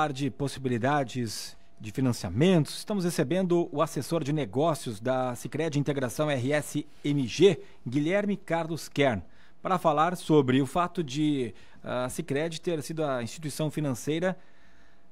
falar de possibilidades de financiamentos, estamos recebendo o assessor de negócios da Sicredi Integração RSMG, Guilherme Carlos Kern, para falar sobre o fato de ah, a Sicredi ter sido a instituição financeira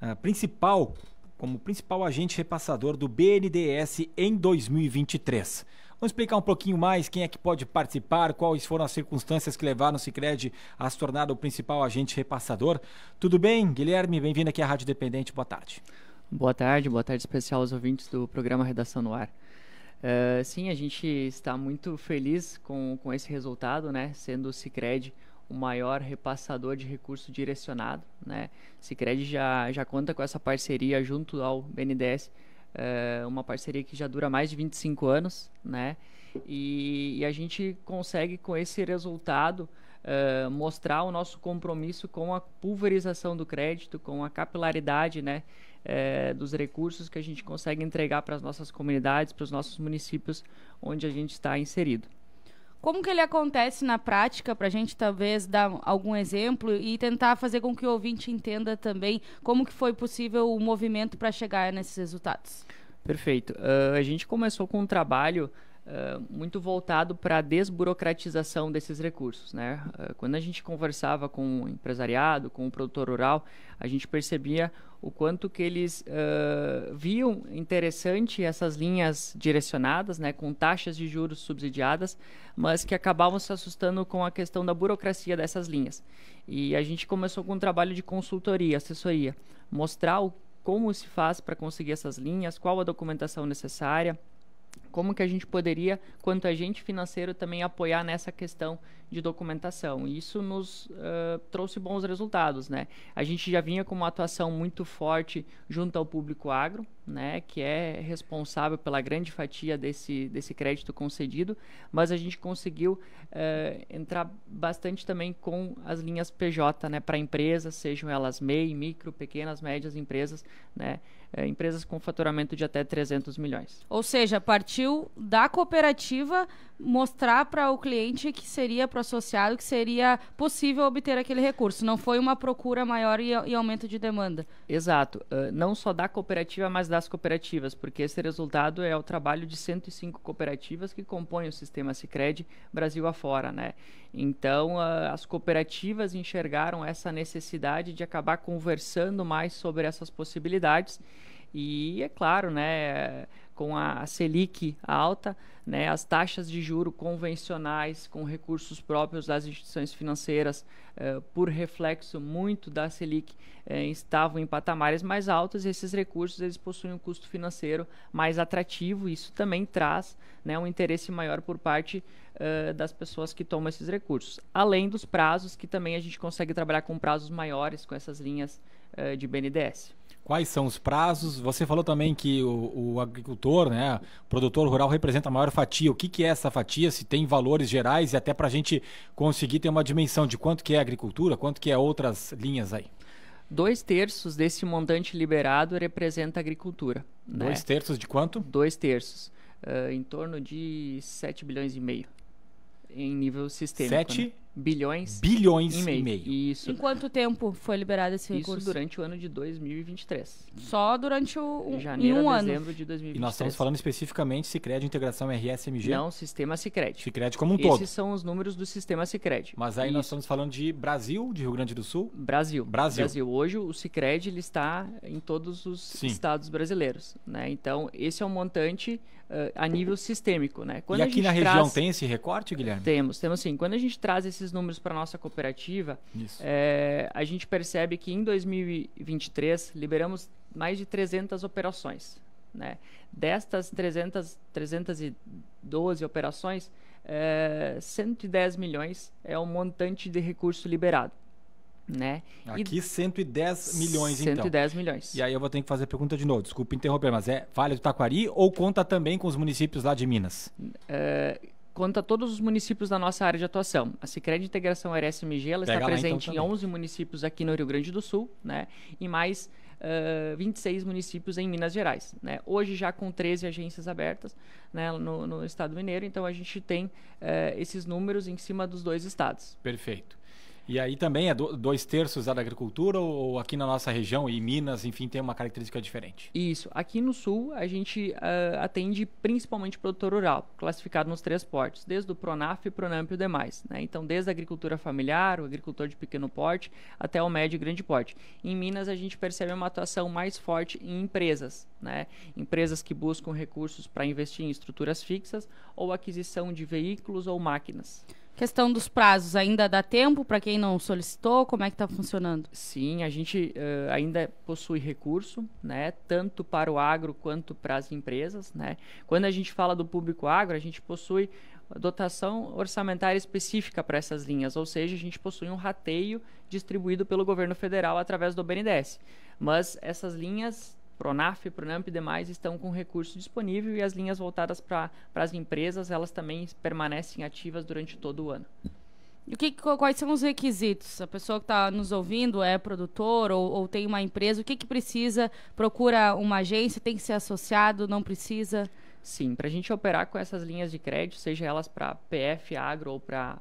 ah, principal como principal agente repassador do BNDES em 2023. Vamos explicar um pouquinho mais quem é que pode participar, quais foram as circunstâncias que levaram o Cicred a se tornar o principal agente repassador. Tudo bem, Guilherme? Bem-vindo aqui à Rádio Dependente. Boa tarde. Boa tarde, boa tarde especial aos ouvintes do programa Redação no Ar. Uh, sim, a gente está muito feliz com, com esse resultado, né? Sendo o Cicred o maior repassador de recurso direcionado, né? Cicred já, já conta com essa parceria junto ao BNDES é uma parceria que já dura mais de 25 anos, né? E, e a gente consegue, com esse resultado, é, mostrar o nosso compromisso com a pulverização do crédito, com a capilaridade, né? É, dos recursos que a gente consegue entregar para as nossas comunidades, para os nossos municípios onde a gente está inserido. Como que ele acontece na prática, para a gente talvez dar algum exemplo e tentar fazer com que o ouvinte entenda também como que foi possível o movimento para chegar nesses resultados? Perfeito. Uh, a gente começou com um trabalho muito voltado para a desburocratização desses recursos. Né? Uh, quando a gente conversava com o empresariado, com o produtor rural, a gente percebia o quanto que eles uh, viam interessante essas linhas direcionadas, né, com taxas de juros subsidiadas, mas que acabavam se assustando com a questão da burocracia dessas linhas. E a gente começou com um trabalho de consultoria, assessoria, mostrar o, como se faz para conseguir essas linhas, qual a documentação necessária, como que a gente poderia, quanto agente financeiro, também apoiar nessa questão de documentação. E isso nos uh, trouxe bons resultados, né? A gente já vinha com uma atuação muito forte junto ao público agro, né? Que é responsável pela grande fatia desse, desse crédito concedido, mas a gente conseguiu uh, entrar bastante também com as linhas PJ, né? Para empresas, sejam elas MEI, micro, pequenas, médias empresas, né? Uh, empresas com faturamento de até 300 milhões. Ou seja, para partiu da cooperativa mostrar para o cliente que seria para o associado que seria possível obter aquele recurso. Não foi uma procura maior e, e aumento de demanda. Exato. Uh, não só da cooperativa, mas das cooperativas, porque esse resultado é o trabalho de 105 cooperativas que compõem o sistema Sicredi Brasil afora, né? Então, uh, as cooperativas enxergaram essa necessidade de acabar conversando mais sobre essas possibilidades. E é claro, né, com a Selic alta, né, as taxas de juro convencionais com recursos próprios das instituições financeiras, eh, por reflexo muito da Selic, eh, estavam em patamares mais altos. E esses recursos eles possuem um custo financeiro mais atrativo. isso também traz né, um interesse maior por parte eh, das pessoas que tomam esses recursos, além dos prazos que também a gente consegue trabalhar com prazos maiores com essas linhas eh, de BNDES quais são os prazos? Você falou também que o, o agricultor, né, o produtor rural representa a maior fatia. O que, que é essa fatia? Se tem valores gerais e até para a gente conseguir ter uma dimensão de quanto que é agricultura, quanto que é outras linhas aí? Dois terços desse montante liberado representa a agricultura. Né? Dois terços de quanto? Dois terços. Uh, em torno de 7 bilhões e meio em nível sistêmico. 7? Né? bilhões, bilhões e meio. E meio. Isso. Em quanto tempo foi liberado esse recurso? Isso durante o ano de 2023. Só durante o em janeiro em um a dezembro ano. de 2023. E nós estamos falando especificamente Sicredi Integração RSMG? Não, Sistema Sicredi. Sicredi como um Esses todo. Esses são os números do Sistema Sicredi. Mas aí Isso. nós estamos falando de Brasil, de Rio Grande do Sul? Brasil. Brasil. Brasil. Hoje o Sicredi ele está em todos os Sim. estados brasileiros, né? Então, esse é um montante uh, a nível sistêmico, né? Quando e aqui na traz... região tem esse recorte, Guilherme? Temos, temos sim. Quando a gente traz esse esses números para nossa cooperativa, é, a gente percebe que em 2023 liberamos mais de 300 operações. Né? Destas 300, 312 operações, é, 110 milhões é o montante de recurso liberado. Né? Aqui e 110 milhões, 110 então. 110 milhões. E aí eu vou ter que fazer a pergunta de novo, desculpa interromper, mas é Vale do Taquari ou conta também com os municípios lá de Minas? É, conta todos os municípios da nossa área de atuação. A Sicredi Integração RSMG ela está então, presente então, em 11 municípios aqui no Rio Grande do Sul, né? E mais uh, 26 municípios em Minas Gerais. Né? Hoje já com 13 agências abertas né, no, no, estado mineiro, então a gente tem uh, esses números em cima dos dois estados. Perfeito. E aí também é do, dois terços é da agricultura ou aqui na nossa região e Minas, enfim, tem uma característica diferente? Isso. Aqui no sul a gente uh, atende principalmente produtor rural, classificado nos três portes, desde o Pronaf, Pronamp e o demais. Né? Então, desde a agricultura familiar, o agricultor de pequeno porte, até o médio e grande porte. Em Minas a gente percebe uma atuação mais forte em empresas, né? Empresas que buscam recursos para investir em estruturas fixas ou aquisição de veículos ou máquinas. Questão dos prazos, ainda dá tempo para quem não solicitou? Como é que está funcionando? Sim, a gente uh, ainda possui recurso, né? Tanto para o agro quanto para as empresas, né? Quando a gente fala do público agro, a gente possui dotação orçamentária específica para essas linhas, ou seja, a gente possui um rateio distribuído pelo governo federal através do BNDES. Mas essas linhas Pronaf, Pronamp e demais estão com recurso disponível e as linhas voltadas para as empresas, elas também permanecem ativas durante todo o ano. E que, quais são os requisitos? A pessoa que está nos ouvindo é produtor ou, ou, tem uma empresa, o que, que precisa? Procura uma agência, tem que ser associado, não precisa? Sim, para a gente operar com essas linhas de crédito, seja elas para PF Agro ou para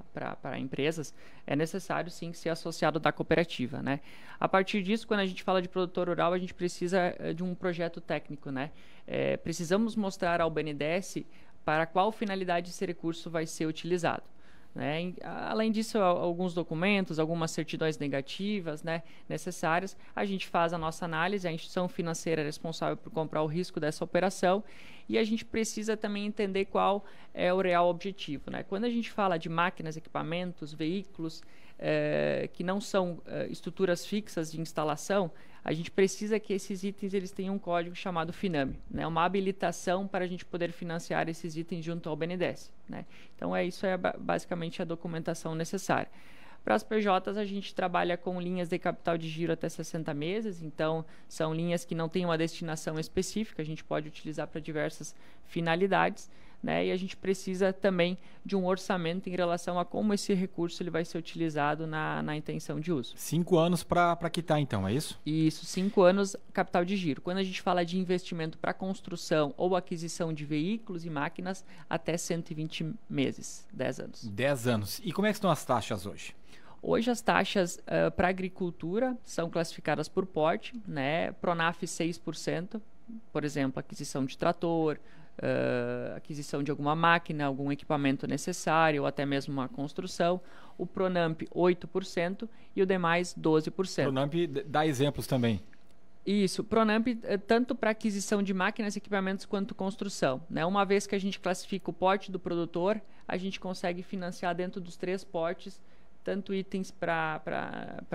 empresas, é necessário sim ser associado da cooperativa, né? A partir disso, quando a gente fala de produtor rural, a gente precisa eh, de um projeto técnico, né? É, precisamos mostrar ao BNDES para qual finalidade esse recurso vai ser utilizado. Né? Além disso, alguns documentos, algumas certidões negativas né, necessárias, a gente faz a nossa análise, a instituição financeira é responsável por comprar o risco dessa operação e a gente precisa também entender qual é o real objetivo. Né? Quando a gente fala de máquinas, equipamentos, veículos, é, que não são é, estruturas fixas de instalação, a gente precisa que esses itens eles tenham um código chamado FINAME, né? uma habilitação para a gente poder financiar esses itens junto ao BNDES. Né? Então, é, isso é basicamente a documentação necessária. Para as PJs, a gente trabalha com linhas de capital de giro até 60 meses, então são linhas que não têm uma destinação específica, a gente pode utilizar para diversas finalidades né? E a gente precisa também de um orçamento em relação a como esse recurso ele vai ser utilizado na, na intenção de uso. Cinco anos para quitar, então, é isso? Isso, cinco anos capital de giro. Quando a gente fala de investimento para construção ou aquisição de veículos e máquinas, até 120 meses, 10 anos. 10 anos. E como é que estão as taxas hoje? Hoje as taxas uh, ah, para agricultura são classificadas por porte, né? Pronaf 6%, por exemplo, aquisição de trator, uh, aquisição de alguma máquina, algum equipamento necessário, ou até mesmo uma construção. O Pronamp, 8%, e o demais, 12%. Pronamp dá exemplos também. Isso, Pronamp tanto para aquisição de máquinas, e equipamentos quanto construção. Né? Uma vez que a gente classifica o porte do produtor, a gente consegue financiar dentro dos três portes tanto itens para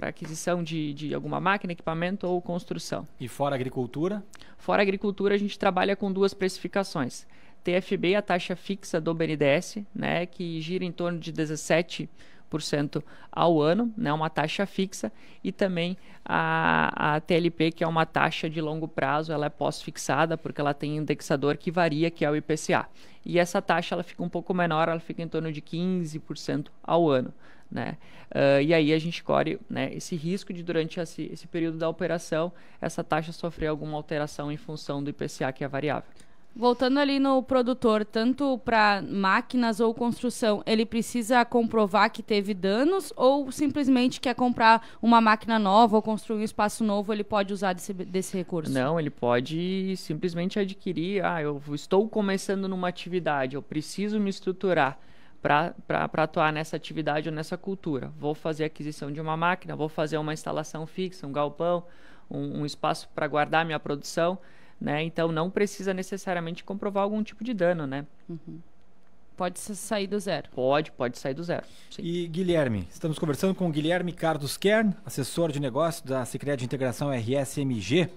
aquisição de, de alguma máquina, equipamento ou construção. E fora agricultura? Fora agricultura, a gente trabalha com duas precificações. TFB, a taxa fixa do BNDES, né, que gira em torno de 17 ao ano, né, uma taxa fixa, e também a, a, TLP, que é uma taxa de longo prazo, ela é pós-fixada, porque ela tem indexador que varia, que é o IPCA. E essa taxa ela fica um pouco menor, ela fica em torno de 15% ao ano. Né? Uh, e aí a gente corre né, esse risco de, durante esse, esse, período da operação, essa taxa sofrer alguma alteração em função do IPCA, que é variável. Voltando ali no produtor, tanto para máquinas ou construção, ele precisa comprovar que teve danos ou simplesmente quer comprar uma máquina nova ou construir um espaço novo, ele pode usar desse, desse recurso? Não, ele pode simplesmente adquirir. Ah, eu estou começando numa atividade, eu preciso me estruturar para atuar nessa atividade ou nessa cultura. Vou fazer aquisição de uma máquina, vou fazer uma instalação fixa, um galpão, um, um espaço para guardar minha produção. Né? Então não precisa necessariamente comprovar algum tipo de dano, né? Uhum. Pode sair do zero. Pode, pode sair do zero. Sim. E Guilherme, estamos conversando com o Guilherme Carlos Kern, assessor de negócio da Secretaria de Integração RSMG,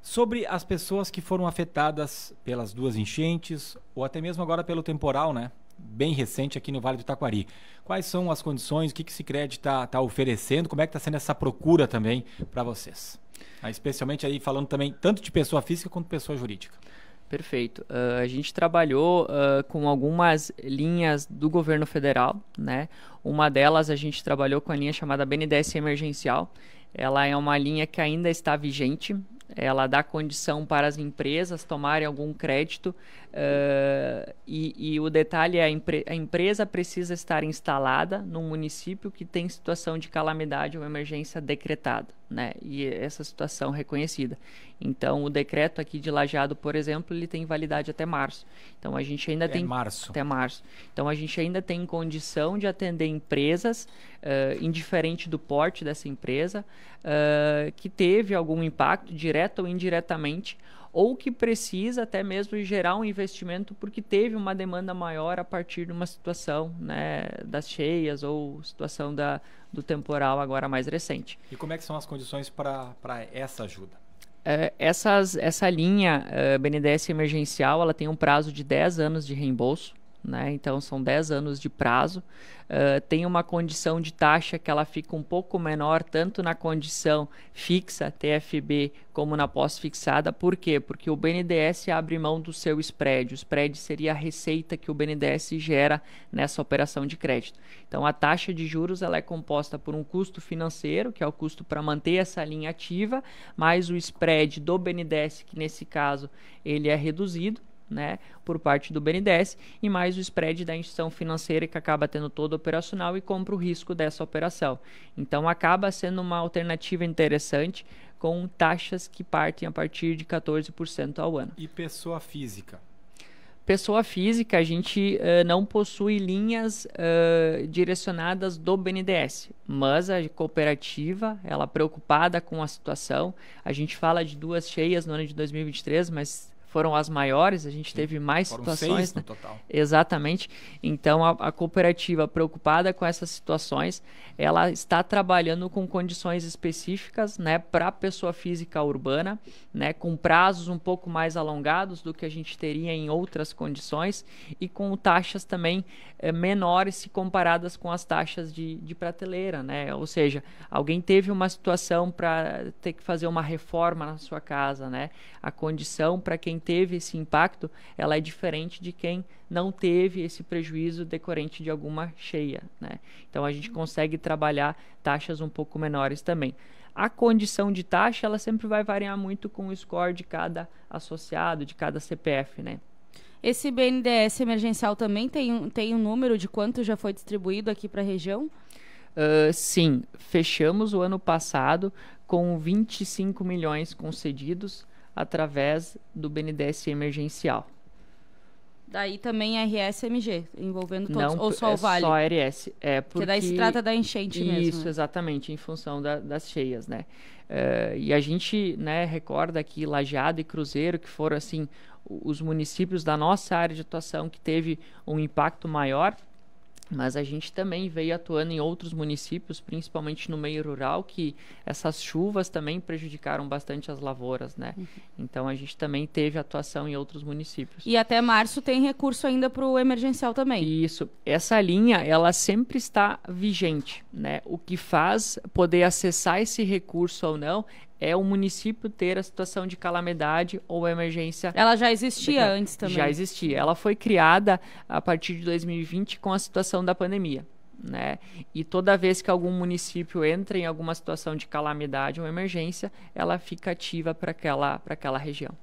sobre as pessoas que foram afetadas pelas duas enchentes ou até mesmo agora pelo temporal, né? bem recente aqui no Vale do Taquari. Quais são as condições, o que, que o Cicred está tá oferecendo, como é que está sendo essa procura também para vocês? Ah, especialmente aí falando também tanto de pessoa física quanto pessoa jurídica. Perfeito. Uh, a gente trabalhou uh, com algumas linhas do governo federal, né? Uma delas a gente trabalhou com a linha chamada BNDES emergencial. Ela é uma linha que ainda está vigente, ela dá condição para as empresas tomarem algum crédito uh, e, e, o detalhe é a, impre, a, empresa precisa estar instalada num município que tem situação de calamidade ou emergência decretada né? E essa situação reconhecida. Então, o decreto aqui de Lajado, por exemplo, ele tem validade até março. Então, a gente ainda é tem março. até março. Então, a gente ainda tem condição de atender empresas, uh, indiferente do porte dessa empresa, uh, que teve algum impacto direto ou indiretamente ou que precisa até mesmo gerar um investimento porque teve uma demanda maior a partir de uma situação né, das cheias ou situação da, do temporal agora mais recente. E como é que são as condições para essa ajuda? É, essas, essa linha eh, BNDES emergencial ela tem um prazo de 10 anos de reembolso. Né? Então são 10 anos de prazo. Uh, tem uma condição de taxa que ela fica um pouco menor, tanto na condição fixa, TFB, como na pós-fixada. Por quê? Porque o BNDES abre mão do seu spread. O spread seria a receita que o BNDES gera nessa operação de crédito. Então a taxa de juros ela é composta por um custo financeiro, que é o custo para manter essa linha ativa, mais o spread do BNDES, que nesse caso ele é reduzido né, por parte do BNDES e mais o spread da instituição financeira que acaba tendo todo operacional e compra o risco dessa operação. Então acaba sendo uma alternativa interessante com taxas que partem a partir de 14% ao ano. E pessoa física? Pessoa física, a gente uh, não possui linhas uh, direcionadas do BNDES, mas a cooperativa, ela é preocupada com a situação, a gente fala de duas cheias no ano de 2023, mas foram as maiores, a gente Sim, teve mais situações. Seis né? no total. Exatamente. Então a, a, cooperativa preocupada com essas situações, ela está trabalhando com condições específicas, né, para pessoa física urbana, né, com prazos um pouco mais alongados do que a gente teria em outras condições e com taxas também é, menores se comparadas com as taxas de, de prateleira, né? Ou seja, alguém teve uma situação para ter que fazer uma reforma na sua casa, né? A condição para quem teve esse impacto, ela é diferente de quem não teve esse prejuízo decorrente de alguma cheia. Né? Então a gente consegue trabalhar taxas um pouco menores também. A condição de taxa ela sempre vai variar muito com o score de cada associado, de cada CPF, né? Esse BNDES emergencial também tem um, tem um número de quanto já foi distribuído aqui para a região? Uh, sim, fechamos o ano passado com 25 milhões concedidos através do BNDES emergencial. Daí também RSMG, envolvendo todos, Não, ou só é o Vale? só RS. É porque... daí se trata da enchente Isso, mesmo. Isso, né? exatamente, em função da, das cheias, né? Uh, e a gente né, recorda aqui Lajeado e Cruzeiro, que foram, assim, os municípios da nossa área de atuação que teve um impacto maior, mas a gente também veio atuando em outros municípios, principalmente no meio rural, que essas chuvas também prejudicaram bastante as lavouras, né? Uhum. Então a gente também teve atuação em outros municípios. E até março tem recurso ainda para o emergencial também. Isso. Essa linha, ela sempre está vigente, né? O que faz poder acessar esse recurso ou não é o município ter a situação de calamidade ou emergência. Ela já existia antes também. Já existia. Ela foi criada a partir de 2020 com a situação da pandemia. Né? E toda vez que algum município entra em alguma situação de calamidade ou emergência, ela fica ativa para aquela, aquela região.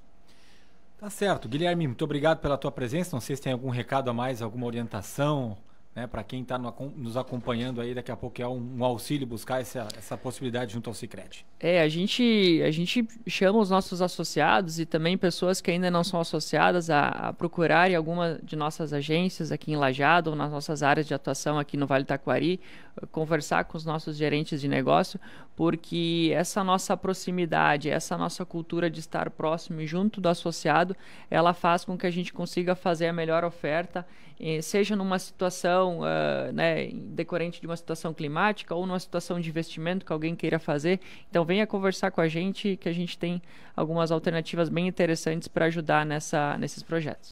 Tá certo. Guilherme, muito obrigado pela tua presença. Não sei se tem algum recado a mais, alguma orientação né, para quem está no, nos acompanhando aí, daqui a pouco é um, um auxílio buscar essa, essa possibilidade junto ao Cicred. É, a gente, a gente chama os nossos associados e também pessoas que ainda não são associadas a, a procurarem alguma de nossas agências aqui em Lajado ou nas nossas áreas de atuação aqui no Vale Taquari, eh, conversar com os nossos gerentes de negócio, porque essa nossa proximidade, essa nossa cultura de estar próximo e junto do associado, ela faz com que a gente consiga fazer a melhor oferta, eh, seja numa situação situação uh, né, decorrente de uma situação climática ou numa situação de investimento que alguém queira fazer, então venha conversar com a gente que a gente tem algumas alternativas bem interessantes para ajudar nessa, nesses projetos.